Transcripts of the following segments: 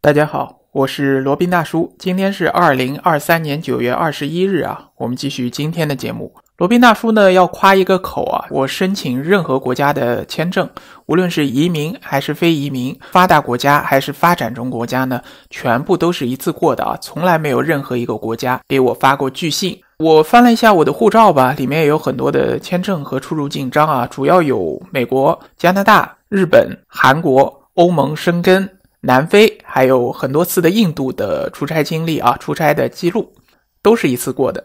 大家好，我是罗宾大叔。今天是二零二三年九月二十一日啊，我们继续今天的节目。罗宾大叔呢要夸一个口啊，我申请任何国家的签证，无论是移民还是非移民，发达国家还是发展中国家呢，全部都是一次过的啊，从来没有任何一个国家给我发过拒信。我翻了一下我的护照吧，里面有很多的签证和出入境章啊，主要有美国、加拿大、日本、韩国、欧盟生根。南非还有很多次的印度的出差经历啊，出差的记录都是一次过的。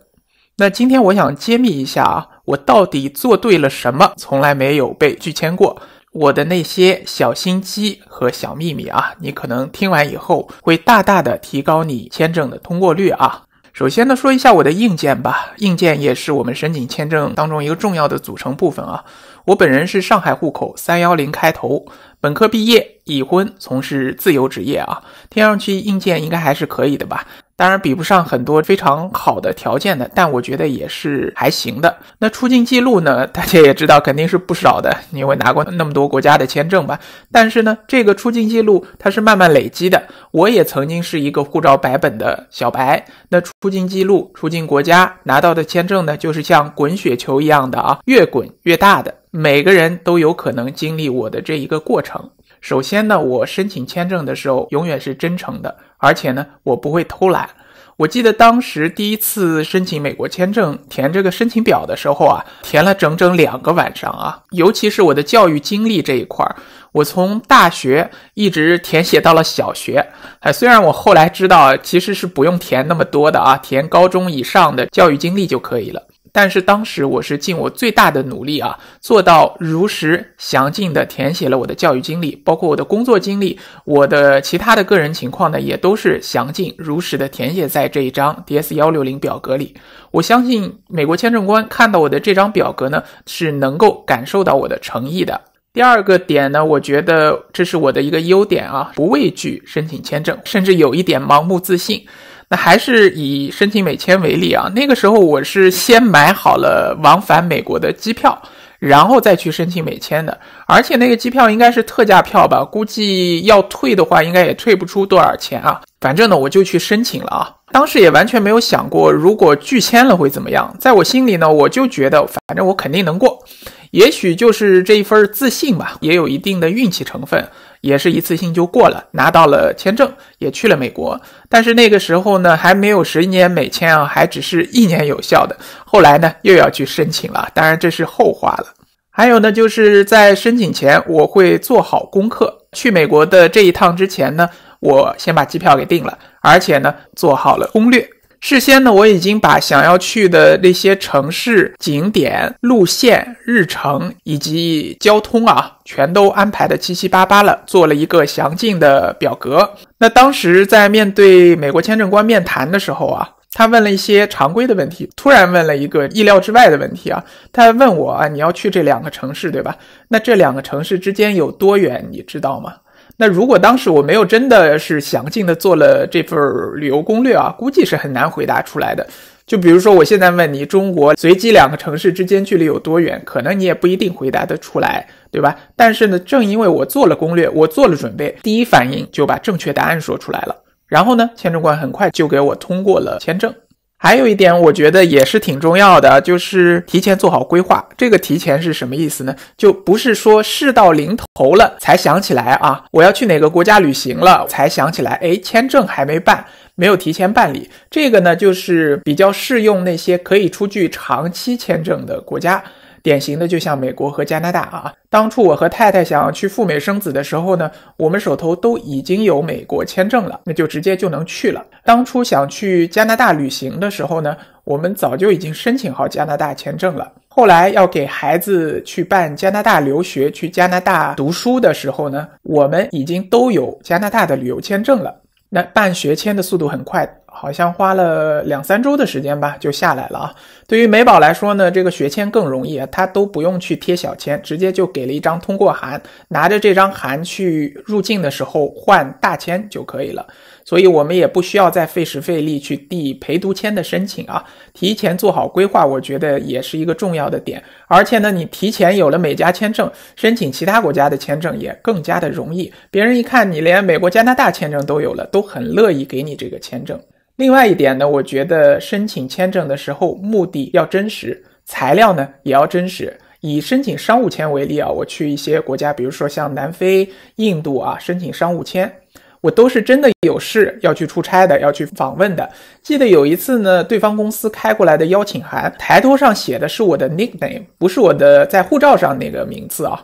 那今天我想揭秘一下啊，我到底做对了什么，从来没有被拒签过。我的那些小心机和小秘密啊，你可能听完以后会大大的提高你签证的通过率啊。首先呢，说一下我的硬件吧，硬件也是我们申请签证当中一个重要的组成部分啊。我本人是上海户口，三幺零开头，本科毕业，已婚，从事自由职业啊，听上去硬件应该还是可以的吧。当然比不上很多非常好的条件的，但我觉得也是还行的。那出境记录呢？大家也知道肯定是不少的，因为拿过那么多国家的签证吧。但是呢，这个出境记录它是慢慢累积的。我也曾经是一个护照白本的小白。那出境记录、出境国家拿到的签证呢，就是像滚雪球一样的啊，越滚越大的。每个人都有可能经历我的这一个过程。首先呢，我申请签证的时候永远是真诚的，而且呢，我不会偷懒。我记得当时第一次申请美国签证，填这个申请表的时候啊，填了整整两个晚上啊，尤其是我的教育经历这一块儿，我从大学一直填写到了小学。哎，虽然我后来知道其实是不用填那么多的啊，填高中以上的教育经历就可以了。但是当时我是尽我最大的努力啊，做到如实详尽的填写了我的教育经历，包括我的工作经历，我的其他的个人情况呢，也都是详尽如实的填写在这一张 DS 幺六零表格里。我相信美国签证官看到我的这张表格呢，是能够感受到我的诚意的。第二个点呢，我觉得这是我的一个优点啊，不畏惧申请签证，甚至有一点盲目自信。还是以申请美签为例啊，那个时候我是先买好了往返美国的机票，然后再去申请美签的。而且那个机票应该是特价票吧，估计要退的话，应该也退不出多少钱啊。反正呢，我就去申请了啊。当时也完全没有想过，如果拒签了会怎么样。在我心里呢，我就觉得反正我肯定能过，也许就是这一份自信吧，也有一定的运气成分。也是一次性就过了，拿到了签证，也去了美国。但是那个时候呢，还没有十年美签啊，还只是一年有效的。后来呢，又要去申请了，当然这是后话了。还有呢，就是在申请前，我会做好功课。去美国的这一趟之前呢，我先把机票给订了，而且呢，做好了攻略。事先呢，我已经把想要去的那些城市、景点、路线、日程以及交通啊，全都安排的七七八八了，做了一个详尽的表格。那当时在面对美国签证官面谈的时候啊，他问了一些常规的问题，突然问了一个意料之外的问题啊，他问我啊，你要去这两个城市对吧？那这两个城市之间有多远你知道吗？那如果当时我没有真的是详尽的做了这份旅游攻略啊，估计是很难回答出来的。就比如说我现在问你，中国随机两个城市之间距离有多远，可能你也不一定回答得出来，对吧？但是呢，正因为我做了攻略，我做了准备，第一反应就把正确答案说出来了。然后呢，签证官很快就给我通过了签证。还有一点，我觉得也是挺重要的，就是提前做好规划。这个提前是什么意思呢？就不是说事到临头了才想起来啊，我要去哪个国家旅行了才想起来，哎，签证还没办，没有提前办理。这个呢，就是比较适用那些可以出具长期签证的国家。典型的就像美国和加拿大啊，当初我和太太想要去赴美生子的时候呢，我们手头都已经有美国签证了，那就直接就能去了。当初想去加拿大旅行的时候呢，我们早就已经申请好加拿大签证了。后来要给孩子去办加拿大留学、去加拿大读书的时候呢，我们已经都有加拿大的旅游签证了，那办学签的速度很快。好像花了两三周的时间吧，就下来了啊。对于美宝来说呢，这个学签更容易，他都不用去贴小签，直接就给了一张通过函，拿着这张函去入境的时候换大签就可以了。所以我们也不需要再费时费力去递陪读签的申请啊。提前做好规划，我觉得也是一个重要的点。而且呢，你提前有了美加签证，申请其他国家的签证也更加的容易。别人一看你连美国、加拿大签证都有了，都很乐意给你这个签证。另外一点呢，我觉得申请签证的时候，目的要真实，材料呢也要真实。以申请商务签为例啊，我去一些国家，比如说像南非、印度啊，申请商务签，我都是真的有事要去出差的，要去访问的。记得有一次呢，对方公司开过来的邀请函，抬头上写的是我的 nickname，不是我的在护照上那个名字啊。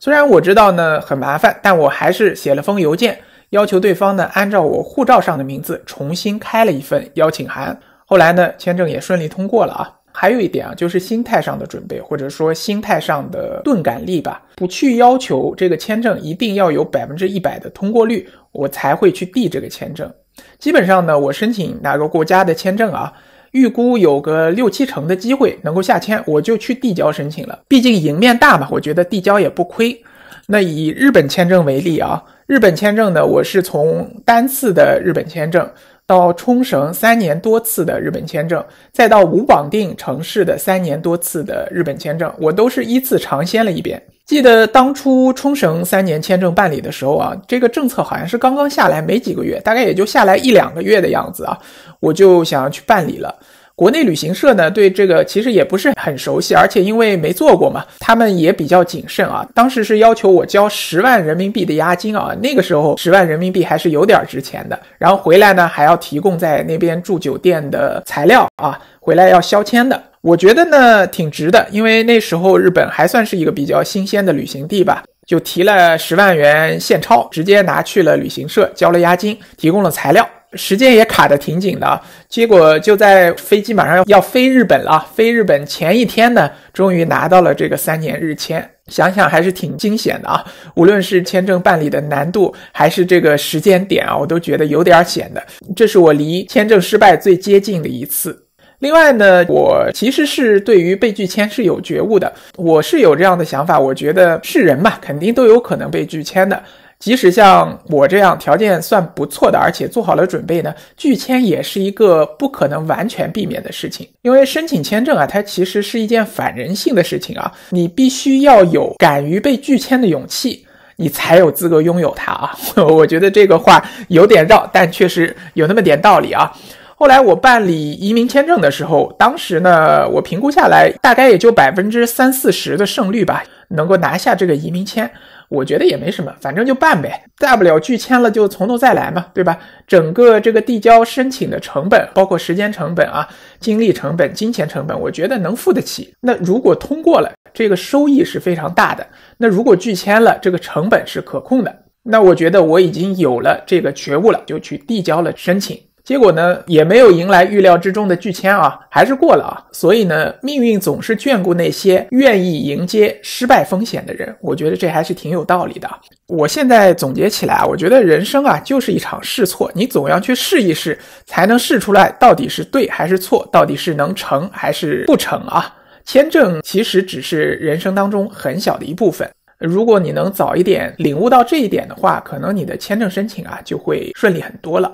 虽然我知道呢很麻烦，但我还是写了封邮件。要求对方呢，按照我护照上的名字重新开了一份邀请函。后来呢，签证也顺利通过了啊。还有一点啊，就是心态上的准备，或者说心态上的钝感力吧，不去要求这个签证一定要有百分之一百的通过率，我才会去递这个签证。基本上呢，我申请哪个国家的签证啊，预估有个六七成的机会能够下签，我就去递交申请了。毕竟赢面大嘛，我觉得递交也不亏。那以日本签证为例啊，日本签证呢，我是从单次的日本签证，到冲绳三年多次的日本签证，再到无绑定城市的三年多次的日本签证，我都是依次尝鲜了一遍。记得当初冲绳三年签证办理的时候啊，这个政策好像是刚刚下来没几个月，大概也就下来一两个月的样子啊，我就想要去办理了。国内旅行社呢，对这个其实也不是很熟悉，而且因为没做过嘛，他们也比较谨慎啊。当时是要求我交十万人民币的押金啊，那个时候十万人民币还是有点值钱的。然后回来呢，还要提供在那边住酒店的材料啊，回来要消签的。我觉得呢挺值的，因为那时候日本还算是一个比较新鲜的旅行地吧，就提了十万元现钞，直接拿去了旅行社交了押金，提供了材料。时间也卡得挺紧的，结果就在飞机马上要要飞日本了，飞日本前一天呢，终于拿到了这个三年日签。想想还是挺惊险的啊！无论是签证办理的难度，还是这个时间点啊，我都觉得有点险的。这是我离签证失败最接近的一次。另外呢，我其实是对于被拒签是有觉悟的，我是有这样的想法，我觉得是人嘛，肯定都有可能被拒签的。即使像我这样条件算不错的，而且做好了准备呢，拒签也是一个不可能完全避免的事情。因为申请签证啊，它其实是一件反人性的事情啊，你必须要有敢于被拒签的勇气，你才有资格拥有它啊。我觉得这个话有点绕，但确实有那么点道理啊。后来我办理移民签证的时候，当时呢，我评估下来大概也就百分之三四十的胜率吧，能够拿下这个移民签。我觉得也没什么，反正就办呗，大不了拒签了就从头再来嘛，对吧？整个这个递交申请的成本，包括时间成本啊、精力成本、金钱成本，我觉得能付得起。那如果通过了，这个收益是非常大的；那如果拒签了，这个成本是可控的。那我觉得我已经有了这个觉悟了，就去递交了申请。结果呢，也没有迎来预料之中的拒签啊，还是过了啊。所以呢，命运总是眷顾那些愿意迎接失败风险的人，我觉得这还是挺有道理的。我现在总结起来，我觉得人生啊就是一场试错，你总要去试一试，才能试出来到底是对还是错，到底是能成还是不成啊。签证其实只是人生当中很小的一部分，如果你能早一点领悟到这一点的话，可能你的签证申请啊就会顺利很多了。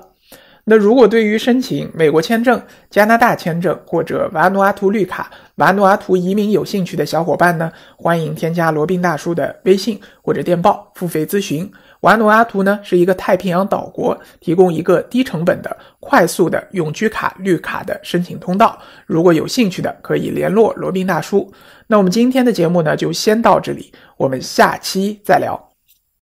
那如果对于申请美国签证、加拿大签证或者瓦努阿图绿卡、瓦努阿图移民有兴趣的小伙伴呢，欢迎添加罗宾大叔的微信或者电报付费咨询。瓦努阿图呢是一个太平洋岛国，提供一个低成本的、快速的永居卡绿卡的申请通道。如果有兴趣的，可以联络罗宾大叔。那我们今天的节目呢，就先到这里，我们下期再聊。